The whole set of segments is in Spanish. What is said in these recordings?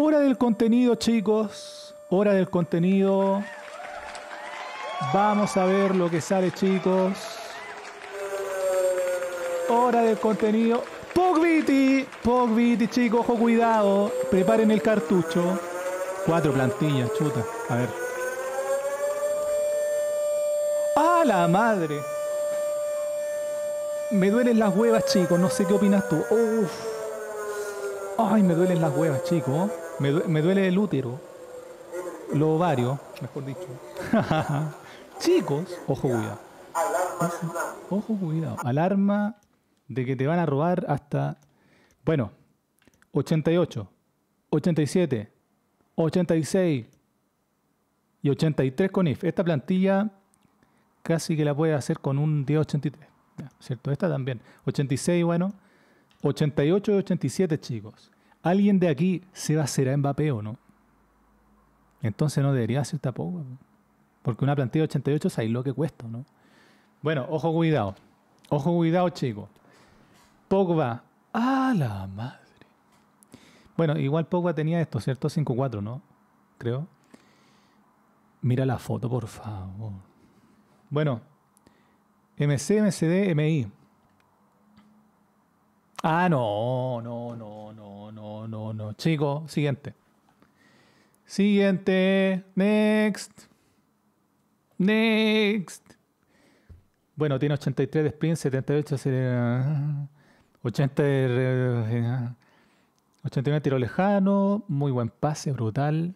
Hora del contenido, chicos. Hora del contenido. Vamos a ver lo que sale, chicos. Hora del contenido. Pogviti. Pogviti, chicos. Ojo, cuidado. Preparen el cartucho. Cuatro plantillas, chuta. A ver. ¡A ¡Ah, la madre! Me duelen las huevas, chicos. No sé qué opinas tú. Uf. Ay, me duelen las huevas, chicos. Me, duele el útero, lo ovario, mejor dicho. Chicos, ojo cuidado. Ojo cuidado. Alarma de que te van a robar hasta... Bueno, 88, 87, 86 y 83 con IF. Esta plantilla casi que la puede hacer con un 1083. ¿Cierto? Esta también. 86, bueno. 88 y 87, chicos alguien de aquí se va a hacer a o no. Entonces no debería ser Pogba. Porque una plantilla de 88 es ahí lo que cuesta, ¿no? Bueno, ojo cuidado. Ojo cuidado, chicos. Pogba. ¡A la madre! Bueno, igual Pogba tenía esto, ¿cierto? 5-4, ¿no? Creo. Mira la foto, por favor. Bueno. MC, MCD, MI. Ah, no, no, no, no, no, no, no. Chico, siguiente. Siguiente. Next. Next. Bueno, tiene 83 de sprint, 78 80 de... 89 tiro lejano, muy buen pase, brutal.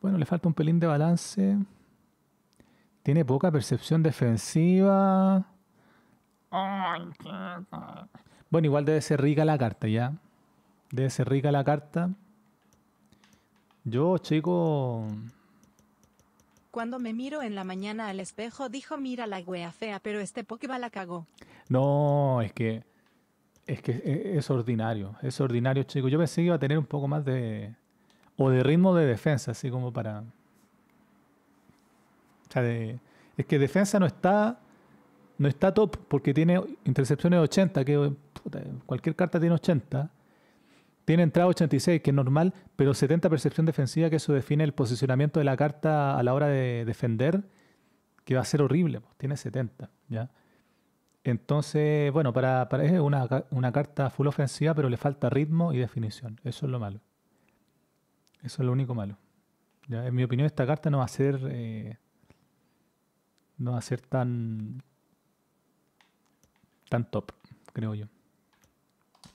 Bueno, le falta un pelín de balance. Tiene poca percepción defensiva. Bueno, igual debe ser rica la carta, ¿ya? Debe ser rica la carta. Yo, chico... Cuando me miro en la mañana al espejo, dijo, mira la wea fea, pero este Pokéball la cagó. No, es que... Es que e, es, ordinario, es ordinario, chico. Yo pensé que iba a tener un poco más de... O de ritmo de defensa, así como para... O sea, de... Es que defensa no está no está top porque tiene intercepciones de 80, que cualquier carta tiene 80. Tiene entrada 86, que es normal, pero 70 percepción defensiva, que eso define el posicionamiento de la carta a la hora de defender, que va a ser horrible, pues, tiene 70, ¿ya? Entonces, bueno, para, para es una, carta full ofensiva, pero le falta ritmo y definición. Eso es lo malo. Eso es lo único malo. En mi opinión, esta carta no va a ser. Eh, no va a ser tan. tan top, creo yo.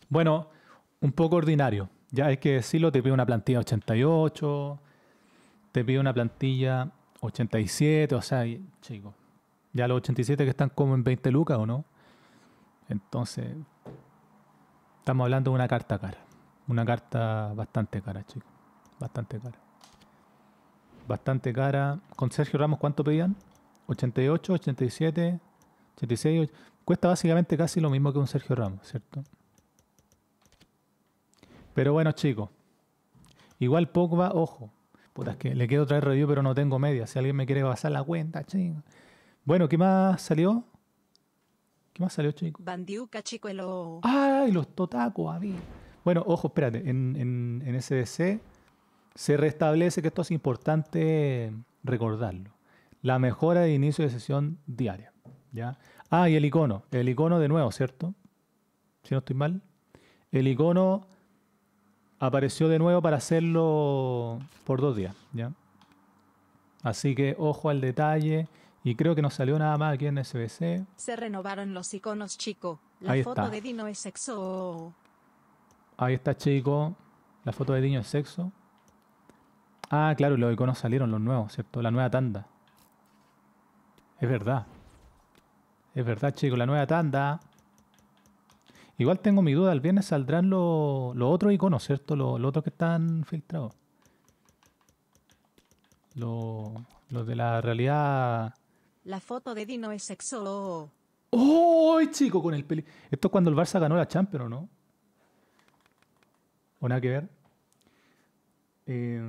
Bueno, un poco ordinario. Ya hay que decirlo, te pide una plantilla 88, te pide una plantilla 87, o sea, chicos, ya los 87 que están como en 20 lucas o no. Entonces, estamos hablando de una carta cara. Una carta bastante cara, chicos. Bastante cara. Bastante cara. Con Sergio Ramos, ¿cuánto pedían? 88, 87, 86. Cuesta básicamente casi lo mismo que un Sergio Ramos, ¿cierto? Pero bueno, chicos. Igual Pogba, ojo. Puta, es que le quiero traer review, pero no tengo media. Si alguien me quiere basar la cuenta, chingo Bueno, ¿qué más salió? ¿Qué más salió, chicos? Bandiuca, chico, el ¡Ay, los totacos, a Bueno, ojo, espérate. En, en, SDC se restablece que esto es importante recordarlo. La mejora de inicio de sesión diaria. ¿ya? Ah, y el icono. El icono de nuevo, ¿cierto? Si no estoy mal. El icono apareció de nuevo para hacerlo por dos días. ¿ya? Así que ojo al detalle. Y creo que no salió nada más aquí en SBC. Se renovaron los iconos, chico. La foto de Dino es sexo. Ahí está, chico. La foto de Dino es sexo. Ah, claro, los iconos salieron, los nuevos, ¿cierto? La nueva tanda. Es verdad. Es verdad, chicos, la nueva tanda. Igual tengo mi duda, el viernes saldrán los otros iconos, ¿cierto? Los otros que están filtrados. Los lo de la realidad... La foto de Dino es sexo. ¡Oh, chico! Con el Esto es cuando el Barça ganó la Champions, ¿no? Una que ver? Eh,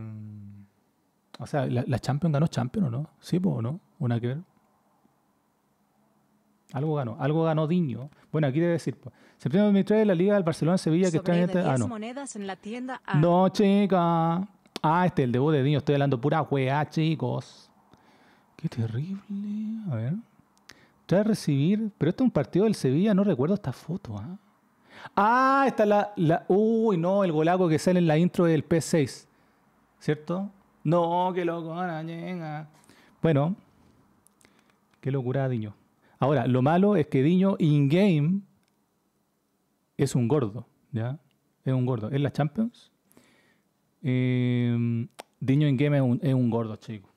o sea, la, la, Champions ganó Champions, ¿o no? Sí, pues, ¿o no? una que ver? Algo ganó, algo ganó Diño. Bueno, aquí debe decir, pues. septiembre de la Liga del Barcelona-Sevilla que está en esta... Ah, no. monedas en la tienda No, chica. Ah, este es el debut de Diño. Estoy hablando pura weá, chicos. Qué terrible. A ver. a recibir... Pero este es un partido del Sevilla, no recuerdo esta foto, ¿ah? ah está la, la, Uy, no, el golaco que sale en la intro del P6. ¿Cierto? No, qué loco, Bueno, qué locura, Diño. Ahora, lo malo es que Diño in-game es un gordo, ¿ya? Es un gordo. Es la Champions. Eh, Diño in-game es un, gordo, chico.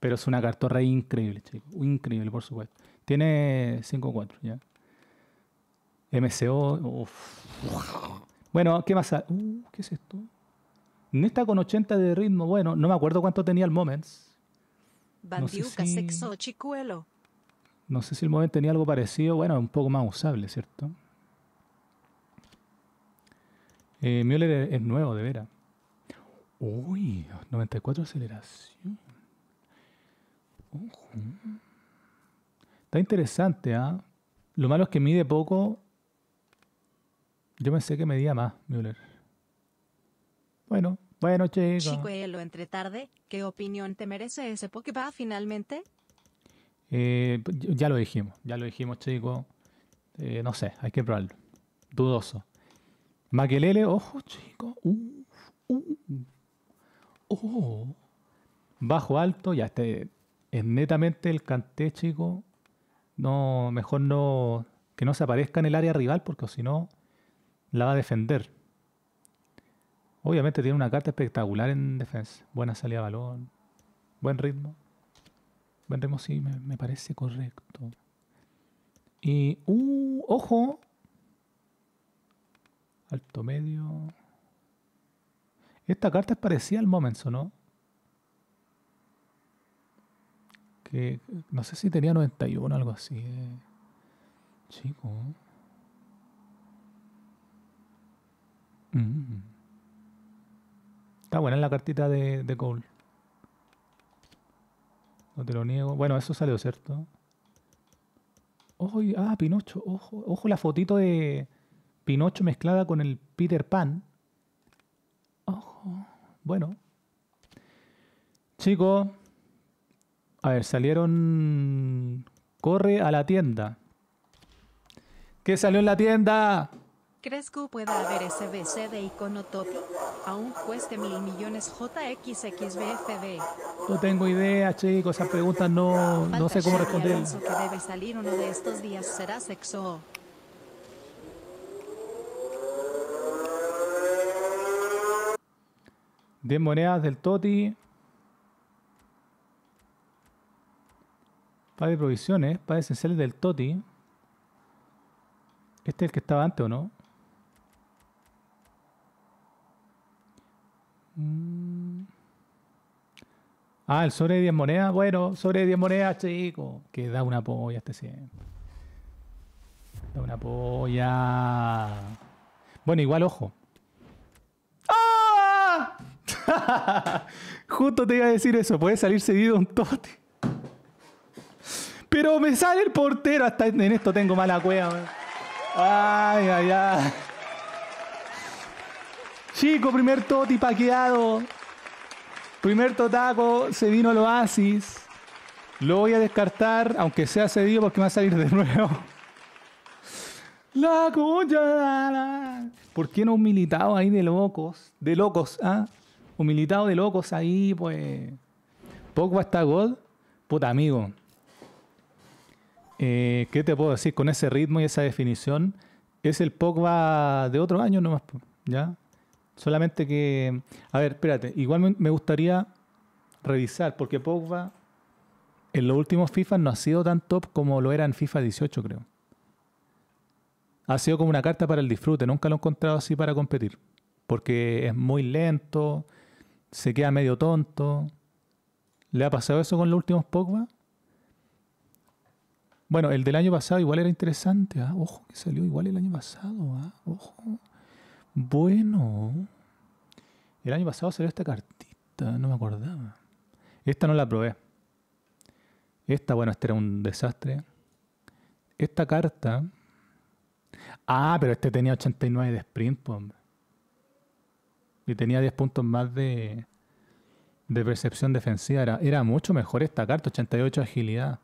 Pero es una cartorra increíble, chico. Increíble, por supuesto. Tiene 5-4, ¿ya? MCO. Bueno, ¿qué más? Uh, ¿Qué es esto? Nesta con 80 de ritmo. Bueno, no me acuerdo cuánto tenía el Moments. Bandiuca, sexo, chicuelo. No sé si el móvil tenía algo parecido. Bueno, un poco más usable, ¿cierto? Eh, Müller es nuevo, de veras. Uy, 94 aceleración. Está interesante, ¿ah? Lo malo es que mide poco. Yo pensé que medía más, Müller. Bueno, bueno, chicos. Chicuelo, eh, entre tarde, ¿qué opinión te merece ese Pokéball finalmente? Eh, ya lo dijimos, ya lo dijimos, chicos. Eh, no sé, hay que probarlo. Dudoso. Maquelele, ojo, chicos. Uh. Oh. Bajo alto, ya este es netamente el canté, chico. No, mejor no que no se aparezca en el área rival porque si no la va a defender. Obviamente tiene una carta espectacular en defensa. Buena salida de balón, buen ritmo. Veremos si me, parece correcto. Y, uh, ojo. Alto medio. Esta carta es parecida al Moments, no? Que no sé si tenía 91 o algo así. Eh. Chico. Mm. Está buena la cartita de, de Cole. No te lo niego. Bueno, eso salió, ¿cierto? Ojo, ah, Pinocho, ojo, ojo la fotito de Pinocho mezclada con el Peter Pan. Ojo, bueno. Chicos, a ver, salieron... Corre a la tienda. ¿Qué salió en la tienda? ¿Crees que pueda haber SBC de icono TOTI? Aún cueste mil millones JXXBFB. No tengo idea, chicos. Esas preguntas no, sé cómo responder. que debe salir uno de estos días será sexo. Diez monedas del Toti. Padre de provisiones, parece ser del Toti. Este es el que estaba antes, ¿o no? Mm. Ah, el sobre de 10 monedas. Bueno, sobre de 10 monedas, chico. Que da una polla este 100 Da una polla. Bueno, igual, ojo. ¡Ah! Justo te iba a decir eso. Puede salir cedido un tote. Pero me sale el portero. Hasta en esto tengo mala cueva. Ay, ay, ay. Chico, primer toti paqueado. Primer totaco, se vino el oasis. Lo voy a descartar, aunque sea cedido, porque me va a salir de nuevo. La concha. ¿Por qué no un ahí de locos? De locos, ¿ah? Humilitado de locos ahí, pues. Pogba está God. Puta amigo. Eh, ¿Qué te puedo decir? Con ese ritmo y esa definición, es el Pogba de otro año nomás, ¿ya? Solamente que, a ver, espérate, igual me gustaría revisar, porque Pogba en los últimos FIFA no ha sido tan top como lo era en FIFA 18, creo. Ha sido como una carta para el disfrute, nunca lo he encontrado así para competir, porque es muy lento, se queda medio tonto. ¿Le ha pasado eso con los últimos Pogba? Bueno, el del año pasado igual era interesante, ¿ah? ojo que salió igual el año pasado, ¿ah? ojo. Bueno, el año pasado salió esta cartita, no me acordaba. Esta no la probé. Esta, bueno, esta era un desastre. Esta carta. Ah, pero este tenía 89 de sprint, hombre. Y tenía 10 puntos más de, percepción defensiva. Era, mucho mejor esta carta, 88 agilidad.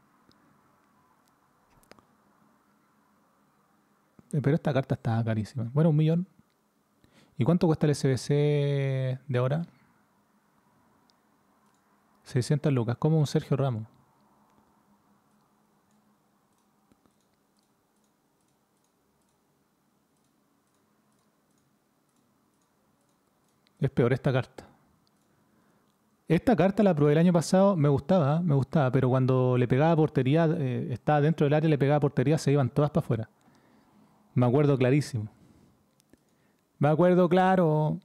Eh, pero esta carta estaba carísima. Bueno, un millón. ¿Y cuánto cuesta el SBC de ahora? 600 lucas, como un Sergio Ramos. Es peor esta carta. Esta carta la probé el año pasado, me gustaba, ¿eh? me gustaba, pero cuando le pegaba portería, está eh, estaba dentro del área, le pegaba portería, se iban todas para afuera. Me acuerdo clarísimo. Me acuerdo, claro.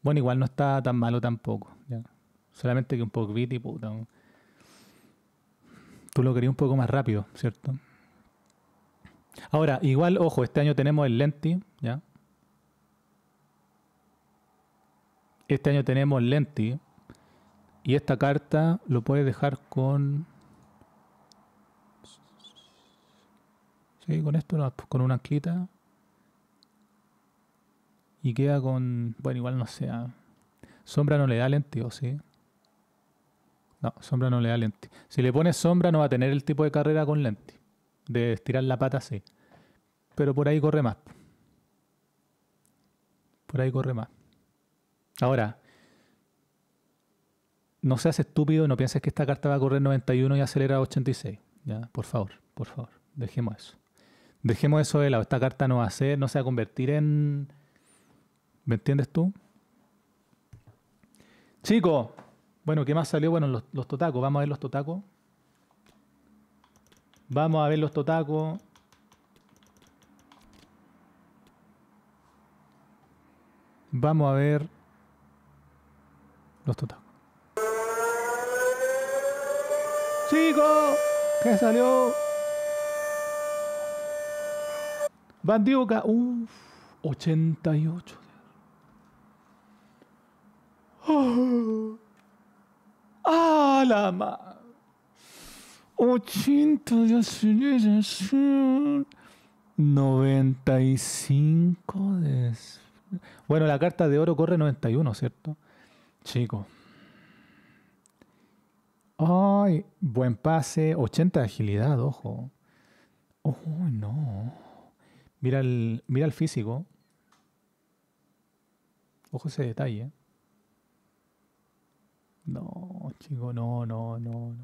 Bueno, igual no está tan malo tampoco. Solamente que un poco y puta. Tú lo querías un poco más rápido, ¿cierto? Ahora, igual, ojo, este año tenemos el Lenti, ¿ya? Este año tenemos el Lenti. Y esta carta lo puedes dejar con. Sí, con esto, pues, con una anclita. Y queda con. Bueno, igual no sea Sombra no le da lente, ¿o sí? No, sombra no le da lente. Si le pones sombra, no va a tener el tipo de carrera con lente. De estirar la pata, sí. Pero por ahí corre más. Por ahí corre más. Ahora, no seas estúpido, no pienses que esta carta va a correr 91 y acelera 86. Ya, por favor, por favor, dejemos eso. Dejemos eso de lado. Esta carta no va a ser, no se va a convertir en ¿Me entiendes tú? Chico, bueno, ¿qué más salió? Bueno, los, totacos. Vamos a ver los totacos. Vamos a ver los totacos. Vamos a ver los totacos. Chico, ¿qué salió? Bandiuca, uff, 88. Ah, la ma. 80 de aceleración. 95 de... Bueno, la carta de oro corre 91, ¿cierto? Chico. Ay, buen pase. 80 de agilidad, ojo. Oh, no. Mira el, mira el físico. Ojo ese detalle. ¿eh? No, chico, no, no, no, no.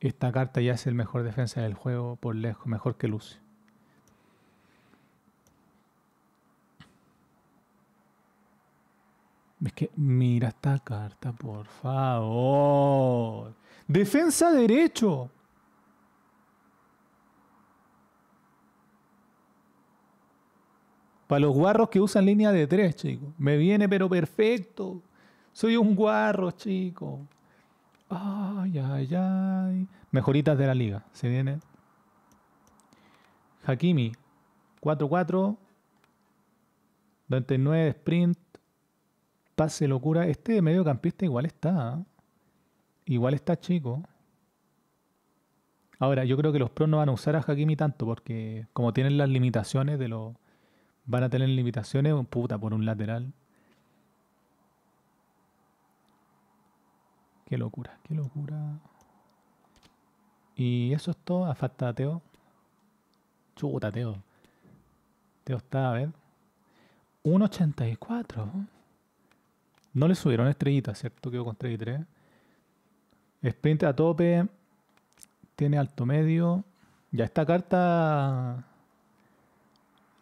Esta carta ya es el mejor defensa del juego, por lejos, mejor que Luz. Es que, mira esta carta, por favor. Defensa derecho. Para los guarros que usan línea de tres, chicos. Me viene pero perfecto. Soy un guarro, chico. Ay, ay, ay. Mejoritas de la liga. Se viene. Hakimi. 4-4. 29 sprint. Pase locura. Este mediocampista igual está. ¿eh? Igual está chico. Ahora, yo creo que los pros no van a usar a Hakimi tanto porque como tienen las limitaciones de los... Van a tener limitaciones, puta, por un lateral. Qué locura, qué locura. Y eso es todo. A falta de Teo. Chuta, Teo. Teo está, a ver. 1.84. No le subieron estrellitas, ¿cierto? Quedó con 33. Sprint a tope. Tiene alto medio. Ya esta carta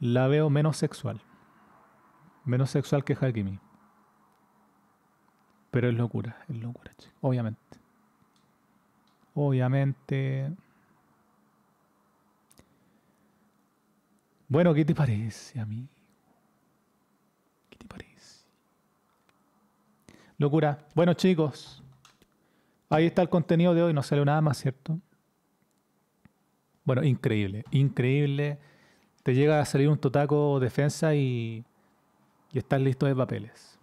la veo menos sexual. Menos sexual que Hakimi. Pero es locura, es locura, chico. Obviamente. Obviamente. Bueno, ¿qué te parece, amigo? ¿Qué te parece? Locura. Bueno, chicos. Ahí está el contenido de hoy. No salió nada más, ¿cierto? Bueno, increíble. Increíble. Te llega a salir un totaco defensa y, y estás listo de papeles.